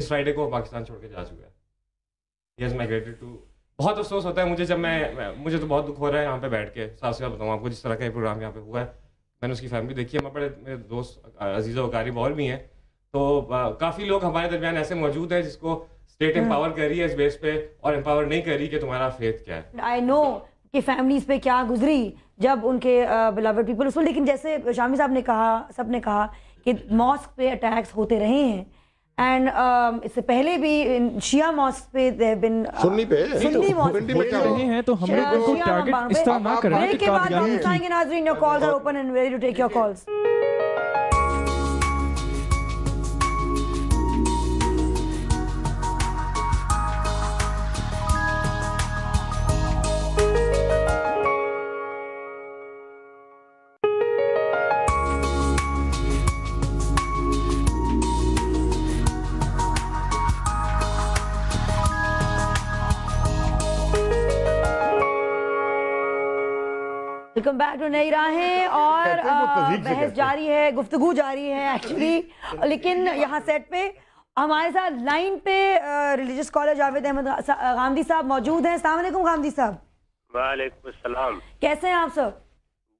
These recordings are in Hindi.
इस फ्राइडे को पाकिस्तान छोड़ के जा चुका है ही हैज़ माइग्रेटेड टू बहुत अफसोस होता है मुझे जब मैं मुझे तो बहुत दुख हो रहा है यहाँ पे बैठ के साथ साफ बताऊँ आपको जिस तरह का प्रोग्राम यहाँ पे हुआ है मैंने उसकी फैमिली देखी है मैं बड़े मेरे दोस्त अजीज़ वकारी और भी हैं तो काफ़ी लोग हमारे दरमियान ऐसे मौजूद हैं जिसको स्टेट एम्पावर कर रही है इस बेस पे और एम्पावर नहीं कर रही कि तुम्हारा फेथ क्या है आई नो कि फैमिलीज पे क्या गुजरी जब उनके बिलावर पीपल उसको लेकिन जैसे शामी साहब ने कहा सब ने कहा कि मॉस्क पे अटैक्स होते रहे हैं एंड um, इससे पहले भी शिया मॉस्क पे दे बिन uh, सुन्नी पे सुन्नी तो मॉस्क में क्या नहीं है तो हम लोग उनको टारगेट इस तरह ना करें ब्रेक के बाद वापस calls are open and ready to take your calls welcome back to Nai Rahein और तो बहस जारी है गुफ्तगु जारी है एक्चुअली लेकिन यहाँ सेट पे हमारे साथ लाइन पे रिलीजियस कॉलेज जावेद अहमद गांधी साहब मौजूद हैं अस्सलाम गांधी साहब वालेकुम कैसे हैं आप सर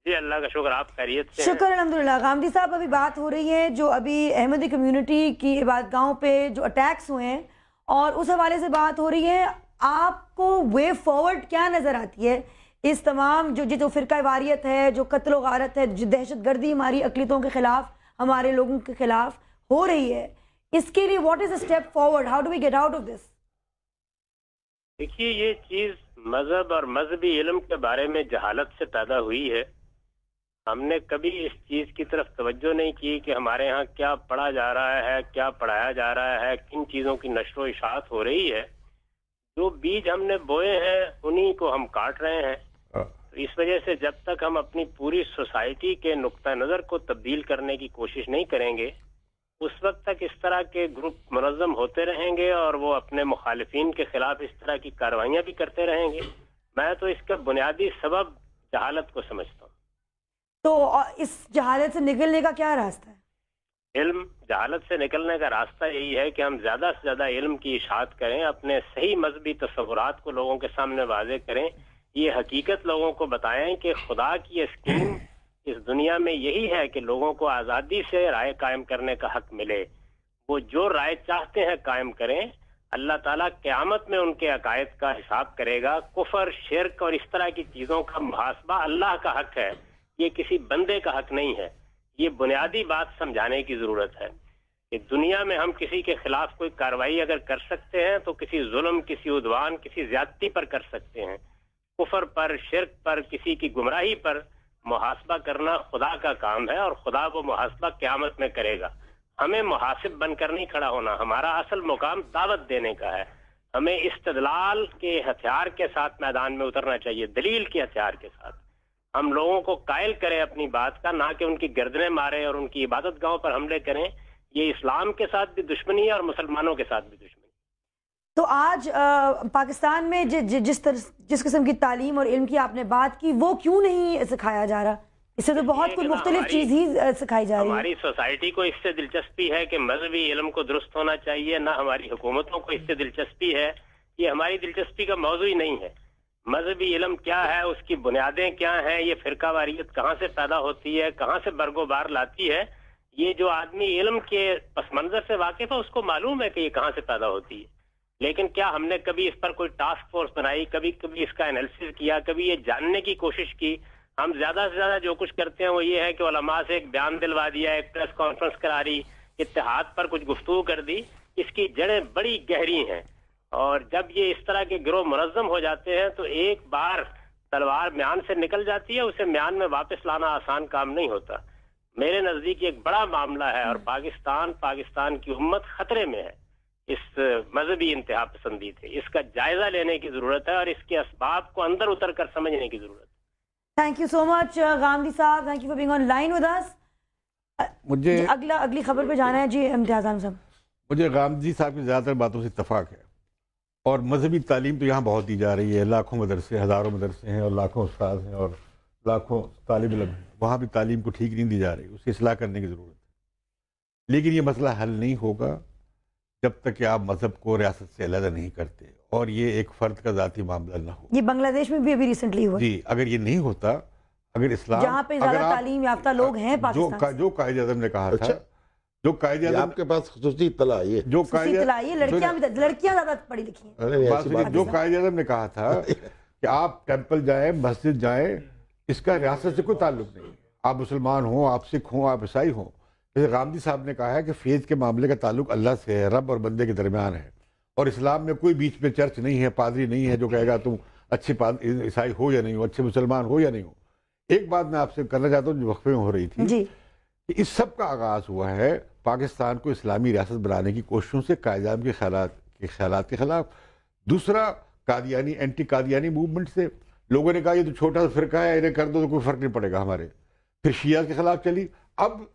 जी अल्लाह का शुक्र आप खैरियत से शुक्र अलहमदिल्ला गांधी साहब अभी बात हो रही है जो अभी अहमदी कम्युनिटी की इबादगाहों पे जो अटैक्स हुए हैं और उस हवाले से बात हो रही है आपको वे फॉरवर्ड क्या नज़र आती है इस तमाम जो जो फ़िरका वारियत है जो कत्ल वारत है जो दहशत गर्दी हमारी अकलीतों के ख़िलाफ़ हमारे लोगों के ख़िलाफ़ हो रही है इसके लिए what is a step forward how do we get out of this देखिए ये चीज़ मज़हब और मजहबी इलम के बारे में जहालत से पैदा हुई है हमने कभी इस चीज़ की तरफ तवज्जो नहीं की कि हमारे यहाँ क्या पढ़ा जा रहा है क्या पढ़ाया जा रहा है किन चीज़ों की नशो इशात हो रही है जो बीज हमने बोए हैं उन्हीं को हम काट रहे हैं इस वजह से जब तक हम अपनी पूरी सोसाइटी के नुक्ता नज़र को तब्दील करने की कोशिश नहीं करेंगे उस वक्त तक इस तरह के ग्रुप मनजम होते रहेंगे और वो अपने मुखालफन के खिलाफ इस तरह की कार्रवाइयाँ भी करते रहेंगे मैं तो इसका बुनियादी सबब जहालत को समझता हूँ तो इस जहालत से निकलने का क्या रास्ता है इल्म जहालत से निकलने का रास्ता यही है कि हम ज्यादा से ज्यादा इल्म की इशात करें अपने सही मजहबी तस्वुरात को लोगों के सामने वाजे करें ये हकीकत लोगों को बताएं कि खुदा की स्कीम इस दुनिया में यही है कि लोगों को आज़ादी से राय कायम करने का हक मिले वो जो राय चाहते हैं कायम करें अल्लाह ताला क्यामत में उनके अकायद का हिसाब करेगा कुफर शिरक और इस तरह की चीज़ों का मुहासबा अल्लाह का हक है ये किसी बंदे का हक नहीं है ये बुनियादी बात समझाने की ज़रूरत है कि दुनिया में हम किसी के खिलाफ कोई कार्रवाई अगर कर सकते हैं तो किसी जुल्म किसी उद्वान किसी ज्यादती पर कर सकते हैं कुफर पर शिरक पर किसी की गुमराही पर मुहासबा करना खुदा का काम है और खुदा वो मुहासबा क्यामत में करेगा हमें मुहासिब बनकर नहीं खड़ा होना हमारा असल मुकाम दावत देने का है हमें इस्तदलाल के हथियार के साथ मैदान में उतरना चाहिए दलील के हथियार के साथ हम लोगों को कायल करें अपनी बात का ना कि उनकी गर्दने मारें और उनकी इबादत गाहों पर हमले करें ये इस्लाम के साथ भी दुश्मनी है और मुसलमानों के साथ भी दुश्मनी तो आज आ, पाकिस्तान में जि, जि, जिस तरह जिस किस्म की तालीम और इल्म की आपने बात की वो क्यों नहीं सिखाया जा रहा इससे तो बहुत कुछ तो मुख्तलिफ चीज ही सिखाई जा रही है हमारी सोसाइटी को इससे दिलचस्पी है कि मजहबी इलम को दुरुस्त होना चाहिए ना हमारी हुकूमतों को इससे दिलचस्पी है ये हमारी दिलचस्पी का मौजू ही नहीं है मजहबी इलम क्या है उसकी बुनियादें क्या हैं ये फिरका वारियत कहाँ से पैदा होती है कहाँ से बरगोबार लाती है ये जो आदमी इलम के पस मंजर से वाकिफ है उसको मालूम है कि ये कहाँ से पैदा होती है लेकिन क्या हमने कभी इस पर कोई टास्क फोर्स बनाई कभी कभी इसका एनालिसिस किया कभी ये जानने की कोशिश की हम ज्यादा से ज्यादा जो कुछ करते हैं वो ये है कि वलमा से एक बयान दिलवा दिया एक प्रेस कॉन्फ्रेंस करा रही इतिहाद पर कुछ गुफ्तु कर दी इसकी जड़ें बड़ी गहरी हैं और जब ये इस तरह के गिरोह मुनजम हो जाते हैं तो एक बार तलवार म्यान से निकल जाती है उसे म्यान में वापस लाना आसान काम नहीं होता मेरे नजदीक एक बड़ा मामला है और हम्म। पाकिस्तान पाकिस्तान की उम्मत खतरे में है इस मजहबी इंतहा पसंदी थे इसका जायजा लेने की जरूरत है और इसके इसबाब को अंदर उतर कर समझने की जरूरत है thank you so much Gandhi साहब थैंक यू फॉर बीइंग मुझे अगला अगली खबर पे जाना है जी इम्तियाज साहब मुझे गांधी साहब की ज़्यादातर बातों से इतफाक है और मजहबी तालीम तो यहाँ बहुत दी जा रही है लाखों मदरसे हज़ारों मदरसे हैं और लाखों उस्ताद हैं और लाखों तालब इलम हैं वहाँ भी तालीम को ठीक नहीं दी जा रही उसकी असलाह करने की ज़रूरत है लेकिन ये मसला हल नहीं होगा जब तक कि आप मज़हब को रियासत से अलग नहीं करते और ये एक फ़र्द का ज़ाती मामला ना हो ये बांग्लादेश में भी अभी रिसेंटली हुआ जी अगर ये नहीं होता अगर इस्लाम जहाँ पे ज़्यादा तालीम याफ्ता लोग हैं जो का, जो कायद आजम ने कहा अच्छा, था जो कायदे अजम आपके पास खसूसी इतला ये जो कायद लड़कियाँ लड़कियाँ ज़्यादा पढ़ी लिखी जो कायद आजम ने कहा था कि आप टेम्पल जाएँ मस्जिद जाएँ इसका रियासत से कोई ताल्लुक नहीं आप मुसलमान हो आप सिख हो आप ईसाई हों जैसे गांधी साहब ने कहा है कि फेज़ के मामले का ताल्लुक अल्लाह से है रब और बंदे के दरमियान है और इस्लाम में कोई बीच में चर्च नहीं है पादरी नहीं है जो कहेगा तुम अच्छे ईसाई हो या नहीं हो अच्छे मुसलमान हो या नहीं हो एक बात मैं आपसे करना चाहता हूँ जो वक्फे में हो रही थी जी। कि इस सब का आगाज़ हुआ है पाकिस्तान को इस्लामी रियासत बनाने की कोशिशों से कायजाम के ख्याल के ख्याल के खिलाफ दूसरा कादियानी एंटी कादियानी मूवमेंट से लोगों ने कहा ये तो छोटा सा फिरका है इन्हें कर दो तो कोई फ़र्क नहीं पड़ेगा हमारे फिर शिया के खिलाफ चली अब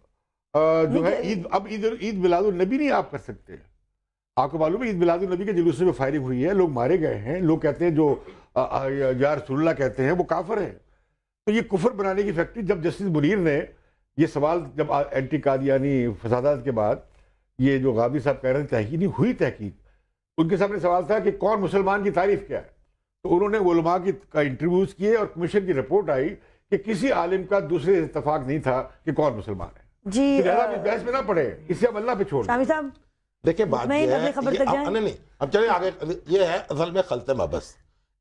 जो है ईद अब ईद ईद मिलादुल नबी नहीं आप कर सकते आपको मालूम है ईद मिलादुल नबी के जुलूस में फायरिंग हुई है लोग मारे गए हैं लोग कहते हैं जो यार कहते हैं वो काफर है तो ये कुफर बनाने की फैक्ट्री जब जस्टिस मुनीर ने ये सवाल जब एंटी कादियानी फसादात के बाद ये जो गाबी साहब कह रहे थे तहकी नहीं हुई तहकीक उनके सामने सवाल था कि कौन मुसलमान की तारीफ क्या है तो उन्होंने वलमा की का इंटरव्यूज़ किए और कमीशन की रिपोर्ट आई कि किसी आलिम का दूसरे इतफाक़ नहीं था कि कौन मुसलमान है जी तो बहस में ना पड़े इसे अब अल्लाह पे छोड़ शामी साहब बात खबर तक जाए नहीं अब चलिए आगे ये है असल में मबस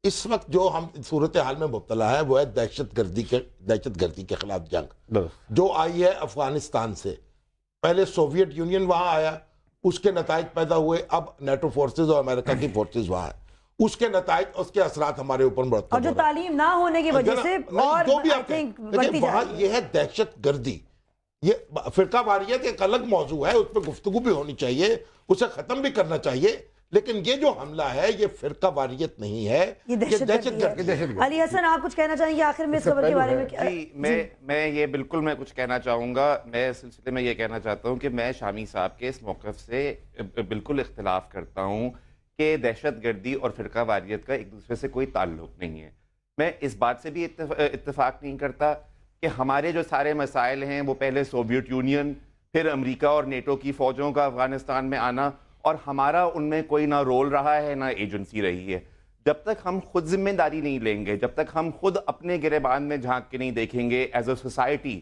इस वक्त जो हम सूरत हाल में मुबतला है वो है दहशत गर्दी के दहशत गर्दी के खिलाफ जंग जो आई है अफगानिस्तान से पहले सोवियत यूनियन वहां आया उसके नतज पैदा हुए अब नेटो फोर्सेज और अमेरिका की फोर्सेज वहां है उसके नतज उसके असरा हमारे ऊपर बढ़ते और जो तालीम ना होने की वजह से और जो भी यह है दहशत गर्दी ये फिरका वारियत एक अलग मौजू है उस पर गुफ्तु भी होनी चाहिए उसे ख़त्म भी करना चाहिए लेकिन ये जो हमला है ये फिरका वारियत नहीं है ये अली हसन आप कुछ कहना चाहेंगे आखिर में इस खबर के बारे में क्या जी, मैं मैं ये बिल्कुल मैं कुछ कहना चाहूँगा मैं इस सिलसिले में ये कहना चाहता हूँ कि मैं शामी साहब के इस मौक़ से बिल्कुल इख्तलाफ करता हूँ कि दहशत गर्दी और फिरका वारियत का एक दूसरे से कोई ताल्लुक नहीं है मैं इस बात से भी इतफाक नहीं करता कि हमारे जो सारे मसाइल हैं वो पहले सोवियत यूनियन फिर अमेरिका और नेटो की फ़ौजों का अफ़गानिस्तान में आना और हमारा उनमें कोई ना रोल रहा है ना एजेंसी रही है जब तक हम खुद जिम्मेदारी नहीं लेंगे जब तक हम खुद अपने गिरबान में झांक के नहीं देखेंगे एज अ सोसाइटी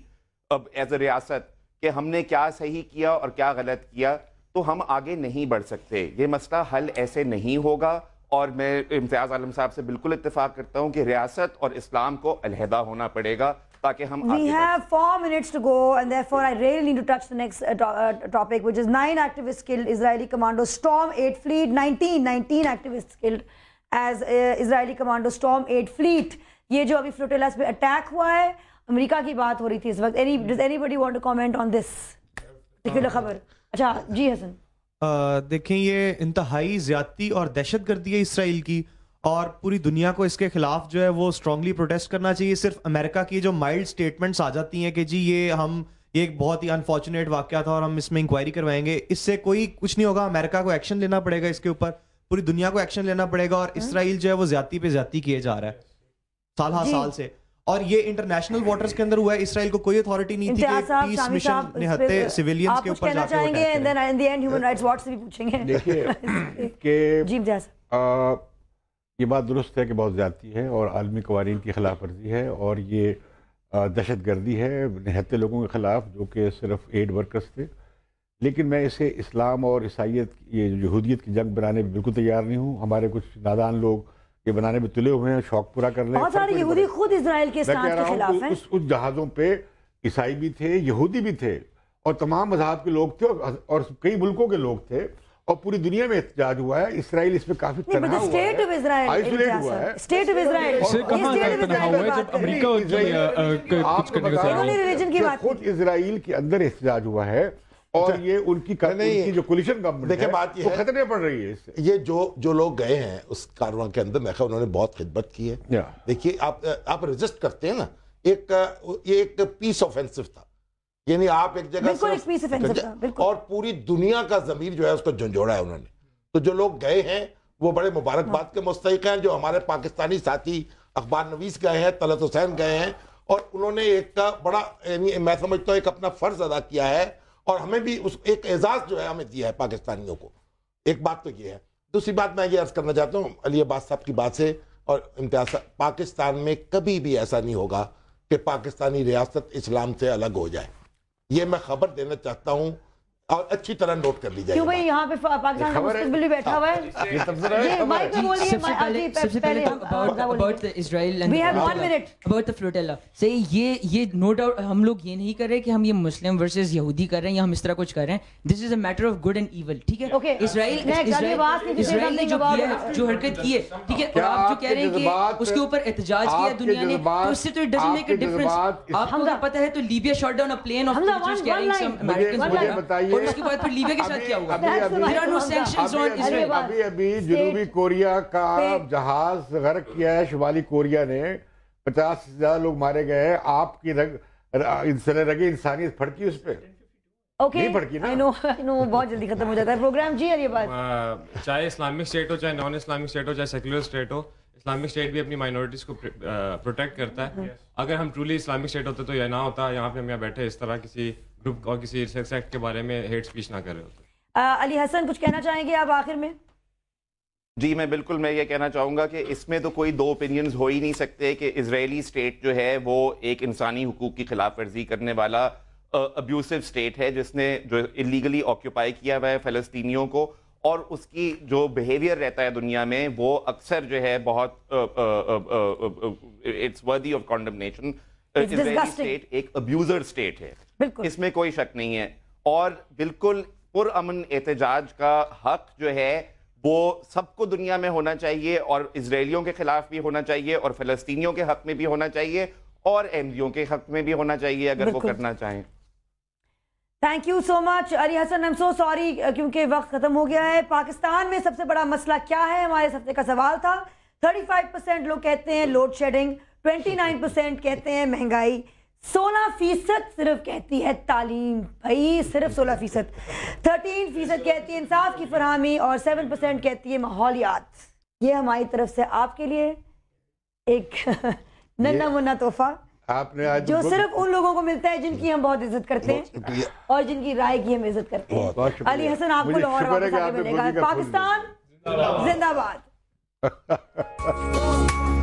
अब एज अ रियासत कि हमने क्या सही किया और क्या गलत किया तो हम आगे नहीं बढ़ सकते ये मसला हल ऐसे नहीं होगा और मैं इम्तियाज़ आलम साहब से बिल्कुल इतफाक़ करता हूँ कि रियासत और इस्लाम को अलहदा होना पड़ेगा ताकि हम we have four minutes to go and therefore I really need to touch the next topic which is nine activist killed Israeli commando storm at fleet 19 19 activist killed as Israeli commando storm at fleet ये जो अभी फ्लोटेलास पे अटैक हुआ है अमेरिका की बात हो रही थी इस वक्त any does anybody want to comment on this particular खबर अच्छा जी हसन uh, देखें ये इंतहाई ज्यादती और दहशत गर्दी है इसराइल की और पूरी दुनिया को इसके खिलाफ जो है वो स्ट्रांगली प्रोटेस्ट करना चाहिए सिर्फ अमेरिका की जो माइल्ड स्टेटमेंट्स आ जाती हैं कि जी ये हम ये एक बहुत ही अनफॉर्चुनेट वाक्य था और हम इसमें इंक्वायरी करवाएंगे इससे कोई कुछ नहीं होगा अमेरिका को एक्शन लेना पड़ेगा इसके ऊपर पूरी दुनिया को एक्शन लेना पड़ेगा और हाँ। इसराइल जो है वो ज्यादा पे ज्यादा किए जा रहा है साल हाँ साल से और ये इंटरनेशनल वाटर्स के अंदर हुआ है इसराइल को कोई अथॉरिटी नहीं थी कि पीस मिशन निहत्ते सिविलियंस के ऊपर जाके चाहेंगे and then in the end human rights भी पूछेंगे देखिए जी ये बात दुरुस्त है कि बहुत ज़्यादती है और आलमी कवानीन की खिलाफ वर्जी है और ये दहशत गर्दी है निहत्ते लोगों के ख़िलाफ़ जो कि सिर्फ एड वर्कर्स थे लेकिन मैं इसे इस्लाम और ईसाइत ये यहूदियत की जंग बनाने में बिल्कुल तैयार नहीं हूँ हमारे कुछ नादान लोग ये बनाने में तुले हुए हैं शौक पूरा कर रहे हैं उस, उस जहाज़ों पर ईसाई भी थे यहूदी भी थे और तमाम मजहब के लोग थे और कई मुल्कों के लोग थे और पूरी दुनिया में एहतजाज हुआ है इसराइल इसमें काफी स्टेट ऑफ इसराइल आइसोलेट हुआ है स्टेट ऑफ इसराइल खुद इसराइल के अंदर एहतजाज हुआ है और अच्छा, ये उनकी नहीं जो कोलिशन गवर्नमेंट देखिए बात ये खतरे पड़ रही है इससे ये जो जो लोग गए हैं उस कारवां के अंदर मैं उन्होंने बहुत खिदमत की है देखिए आप आप रजिस्ट करते हैं ना एक ये एक पीस ऑफेंसिव था यानी आप एक जगह बिल्कुल बिल्कुल और पूरी दुनिया का जमीर जो है उसको झंझोड़ा है उन्होंने तो जो लोग गए हैं वो बड़े मुबारकबाद हाँ। के मुस्तक हैं जो हमारे पाकिस्तानी साथी अखबार नवीस गए हैं तलत हुसैन गए हैं और उन्होंने एक का बड़ा यानी मैं समझता हूँ एक अपना फ़र्ज अदा किया है और हमें भी उस एक एजाज़ जो है हमें दिया है पाकिस्तानियों को एक बात तो ये है दूसरी बात मैं ये अर्ज़ करना चाहता हूँ अली अब्बास साहब की बात से और इम्तियाज पाकिस्तान में कभी भी ऐसा नहीं होगा कि पाकिस्तानी रियासत इस्लाम से अलग हो जाए ये मैं खबर देना चाहता हूँ और अच्छी तरह नोट कर लीजिए क्यों भाई यहाँ पे पाकिस्तान बैठा हुआ है हाँ। ये सबसे पहले से तो ये ये नो डाउट हम लोग ये नहीं कर रहे कि हम ये मुस्लिम वर्सेस यहूदी कर रहे हैं या हम इस तरह कुछ कर रहे हैं this is a matter of good and evil ठीक है इसराइल इसराइल ने जो किया जो हरकत की है ठीक है और आप जो कह रहे हैं कि उसके ऊपर एहतजाज किया दुनिया ने तो उससे तो it doesn't make a difference आपको पता है तो Libya shot down a plane of carrying some American बताइए और उसके बाद फिर लीबिया के साथ क्या हुआ अभी अभी जनूबी कोरिया का जहाज गर्क किया है शुमाली कोरिया ने पचास से ज्यादा लोग मारे गए आपकी रग रगे इंसानियत फटकी उस पर ओके आई आई नो बहुत जल्दी खत्म हो जाता है प्रोग्राम जी बात uh, चाहे इस्लामिक स्टेट हो चाहे नॉन इस्लामिक स्टेट हो चाहे स्टेट हो इस्लामिक स्टेट भी अपनी माइनॉरिटीज़ को प्रोटेक्ट uh, करता है अगर हम ट्रूली इस्लामिक स्टेट होते तो यह ना होता यहाँ पे हम यहाँ बैठे इस तरह किसी ग्रुप और किसी एक्ट के बारे में हेट स्पीच ना कर रहे हो अली हसन कुछ कहना चाहेंगे आप आखिर में जी मैं बिल्कुल मैं ये कहना चाहूँगा कि इसमें तो कोई दो ओपिनियंस हो ही नहीं सकते कि इसराइली स्टेट जो है वो एक इंसानी हकूक़ की खिलाफ वर्जी करने वाला अब्यूसिव स्टेट है जिसने जो इलीगली ऑक्यूपाई किया हुआ है फलस्तियों को और उसकी जो बिहेवियर रहता है दुनिया में वो अक्सर जो है बहुत it's worthy of condemnation state एक अब्यूजर स्टेट है इसमें कोई शक नहीं है और बिल्कुल पुरअमन एहतजाज का हक जो है वो सबको दुनिया में होना चाहिए और इसराइलियों के खिलाफ भी होना चाहिए और फलस्तियों के हक में भी होना चाहिए और एमडीओ के हक में भी होना चाहिए अगर वो करना चाहें thank you so much Ali Hasan I am so sorry क्योंकि वक्त ख़त्म हो गया है पाकिस्तान में सबसे बड़ा मसला क्या है हमारे हफ्ते का सवाल था 35 परसेंट लोग कहते हैं लोड शेडिंग 29 परसेंट कहते हैं महंगाई सोलह फीसद सिर्फ कहती है तालीम भाई सिर्फ सोलह फीसद थर्टीन फीसद कहती है इंसाफ की फरहमी और सेवन परसेंट कहती है माहौलियात ये हमारी तरफ से आपके लिए एक नन्ना मुन्ना तोहफा आपने आज जो सिर्फ उन लोगों को मिलता है जिनकी हम बहुत इज्जत करते हैं और जिनकी राय की हम इज्जत करते हैं अली हसन आपको लाहौर मिलेगा पाकिस्तान जिंदाबाद